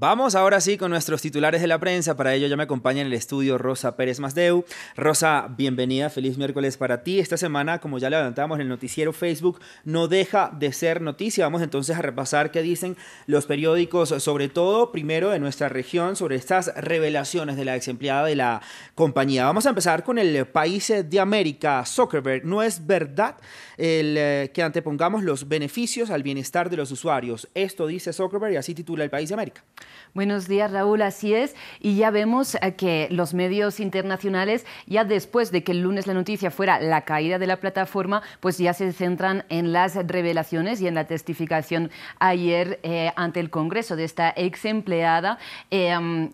Vamos ahora sí con nuestros titulares de la prensa. Para ello ya me acompaña en el estudio Rosa Pérez Masdeu. Rosa, bienvenida, feliz miércoles para ti. Esta semana, como ya le adelantamos en el noticiero Facebook, no deja de ser noticia. Vamos entonces a repasar qué dicen los periódicos, sobre todo primero de nuestra región, sobre estas revelaciones de la ex de la compañía. Vamos a empezar con el país de América, Zuckerberg. No es verdad el, eh, que antepongamos los beneficios al bienestar de los usuarios. Esto dice Zuckerberg y así titula el país de América. Buenos días, Raúl. Así es. Y ya vemos eh, que los medios internacionales, ya después de que el lunes la noticia fuera la caída de la plataforma, pues ya se centran en las revelaciones y en la testificación ayer eh, ante el Congreso de esta ex empleada. Em,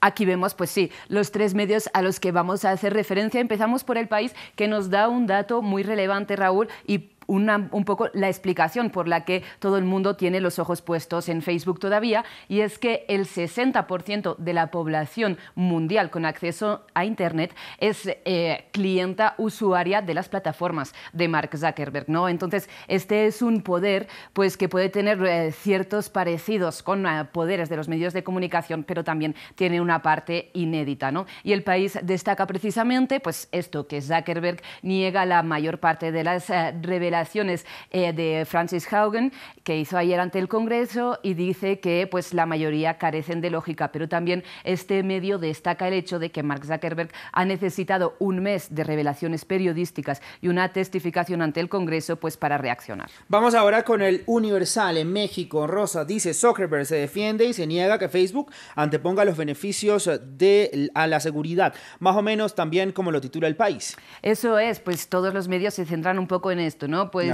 aquí vemos, pues sí, los tres medios a los que vamos a hacer referencia. Empezamos por el país, que nos da un dato muy relevante, Raúl, y un poco la explicación por la que todo el mundo tiene los ojos puestos en Facebook todavía, y es que el 60% de la población mundial con acceso a Internet es eh, clienta usuaria de las plataformas de Mark Zuckerberg. ¿no? Entonces, este es un poder pues, que puede tener eh, ciertos parecidos con eh, poderes de los medios de comunicación, pero también tiene una parte inédita. ¿no? Y el país destaca precisamente pues, esto, que Zuckerberg niega la mayor parte de las revelaciones declaraciones eh, de Francis Haugen que hizo ayer ante el Congreso y dice que pues, la mayoría carecen de lógica, pero también este medio destaca el hecho de que Mark Zuckerberg ha necesitado un mes de revelaciones periodísticas y una testificación ante el Congreso pues, para reaccionar. Vamos ahora con el Universal en México. Rosa dice, Zuckerberg se defiende y se niega que Facebook anteponga los beneficios de, a la seguridad, más o menos también como lo titula el país. Eso es, pues todos los medios se centran un poco en esto, ¿no? Pues,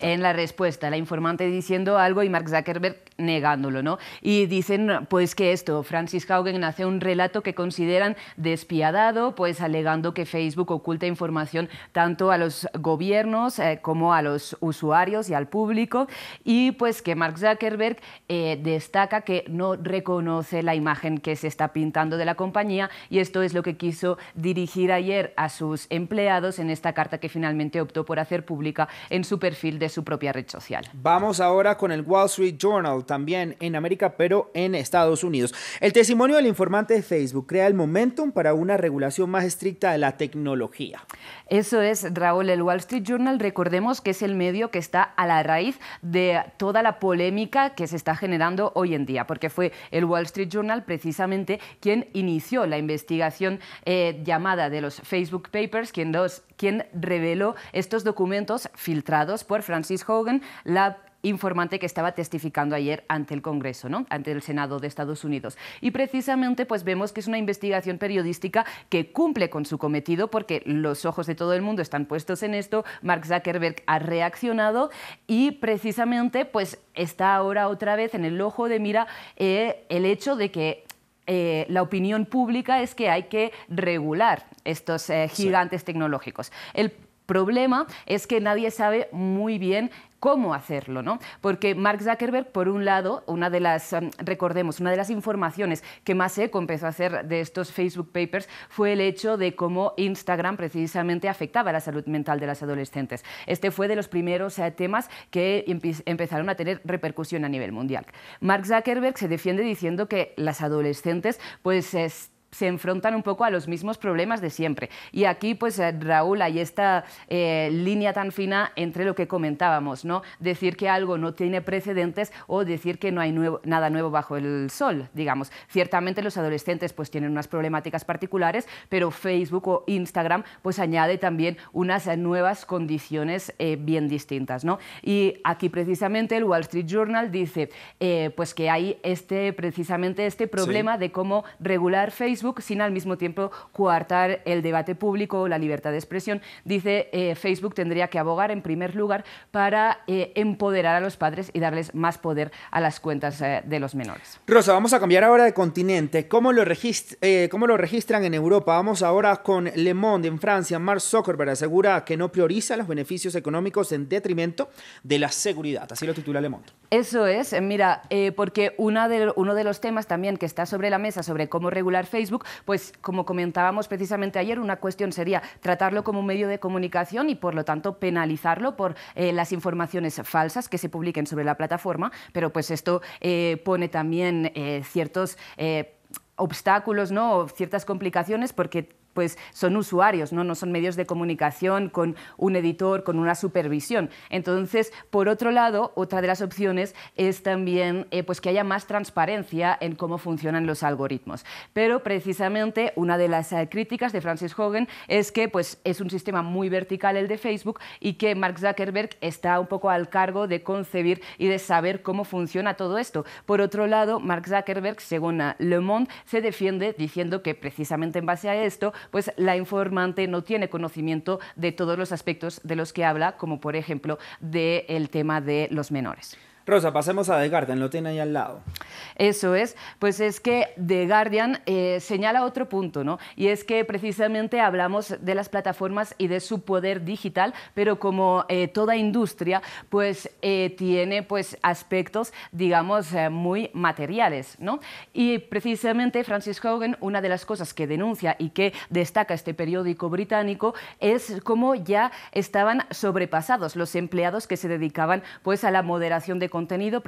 en la respuesta, la informante diciendo algo y Mark Zuckerberg negándolo, ¿no? Y dicen, pues que esto, Francis Haugen hace un relato que consideran despiadado, pues alegando que Facebook oculta información tanto a los gobiernos eh, como a los usuarios y al público, y pues que Mark Zuckerberg eh, destaca que no reconoce la imagen que se está pintando de la compañía, y esto es lo que quiso dirigir ayer a sus empleados en esta carta que finalmente optó por hacer pública en su perfil de su propia red social. Vamos ahora con el Wall Street Journal, también en América, pero en Estados Unidos. El testimonio del informante de Facebook crea el momentum para una regulación más estricta de la tecnología. Eso es, Raúl, el Wall Street Journal, recordemos que es el medio que está a la raíz de toda la polémica que se está generando hoy en día, porque fue el Wall Street Journal precisamente quien inició la investigación eh, llamada de los Facebook Papers, quien, dos, quien reveló estos documentos filtrados por Francis Hogan, la informante que estaba testificando ayer ante el Congreso, ¿no? ante el Senado de Estados Unidos. Y precisamente pues vemos que es una investigación periodística que cumple con su cometido porque los ojos de todo el mundo están puestos en esto, Mark Zuckerberg ha reaccionado y precisamente pues está ahora otra vez en el ojo de mira eh, el hecho de que eh, la opinión pública es que hay que regular estos eh, gigantes tecnológicos. El problema es que nadie sabe muy bien cómo hacerlo, ¿no? Porque Mark Zuckerberg, por un lado, una de las, em, recordemos, una de las informaciones que más eco empezó a hacer de estos Facebook Papers fue el hecho de cómo Instagram precisamente afectaba la salud mental de las adolescentes. Este fue de los primeros eh, temas que empezaron a tener repercusión a nivel mundial. Mark Zuckerberg se defiende diciendo que las adolescentes, pues, se enfrentan un poco a los mismos problemas de siempre. Y aquí, pues, eh, Raúl, hay esta eh, línea tan fina entre lo que comentábamos, ¿no? Decir que algo no tiene precedentes o decir que no hay nada nuevo bajo el sol, digamos. Ciertamente los adolescentes, pues, tienen unas problemáticas particulares, pero Facebook o Instagram, pues, añade también unas nuevas condiciones eh, bien distintas, ¿no? Y aquí, precisamente, el Wall Street Journal dice, pues, que hay este, precisamente este problema de cómo regular Facebook sin al mismo tiempo coartar el debate público o la libertad de expresión. Dice eh, Facebook tendría que abogar en primer lugar para eh, empoderar a los padres y darles más poder a las cuentas eh, de los menores. Rosa, vamos a cambiar ahora de continente. ¿Cómo lo, ¿Cómo lo registran en Europa? Vamos ahora con Le Monde en Francia. Mark Zuckerberg asegura que no prioriza los beneficios económicos en detrimento de la seguridad. Así lo titula Le Monde. Eso es, mira, porque una de, uno de los temas también que está sobre la mesa sobre cómo regular Facebook pues como comentábamos precisamente ayer, una cuestión sería tratarlo como un medio de comunicación y por lo tanto penalizarlo por eh, las informaciones falsas que se publiquen sobre la plataforma, pero pues esto eh, pone también eh, ciertos obstáculos ¿no? o ciertas complicaciones porque pues son usuarios, ¿no? no son medios de comunicación con un editor, con una supervisión. Entonces, por otro lado, otra de las opciones es también eh, pues que haya más transparencia en cómo funcionan los algoritmos. Pero precisamente una de las eh, críticas de Francis Hogan es que pues, es un sistema muy vertical el de Facebook y que Mark Zuckerberg está un poco al cargo de concebir y de saber cómo funciona todo esto. Por otro lado, Mark Zuckerberg, según ah, Le Monde, se defiende diciendo que precisamente en base a esto pues la informante no tiene conocimiento de todos los aspectos de los que habla, como por ejemplo del tema de los menores. Rosa, pasemos a The Guardian, lo tiene ahí al lado. Eso es, pues es que The Guardian eh, señala otro punto, ¿no? Y es que precisamente hablamos de las plataformas y de su poder digital, pero como eh, toda industria, pues eh, tiene pues aspectos, digamos, muy materiales, ¿no? Y precisamente Francis Hogan, una de las cosas que denuncia y que destaca este periódico británico es cómo ya estaban sobrepasados los empleados que se dedicaban pues a la moderación de contenido,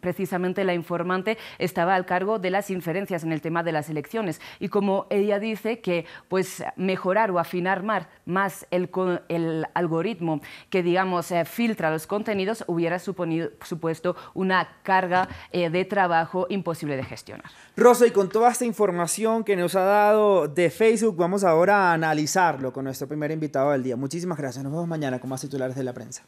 precisamente la informante estaba al cargo de las inferencias en el tema de las elecciones y como ella dice que pues mejorar o afinar más, el, algoritmo que digamos eh, filtra los contenidos hubiera supuesto una carga eh, de trabajo imposible de gestionar. Rosa y con toda esta información que nos ha dado de Facebook vamos ahora a analizarlo con nuestro primer invitado del día. Muchísimas gracias. Nos vemos mañana con más titulares de la prensa.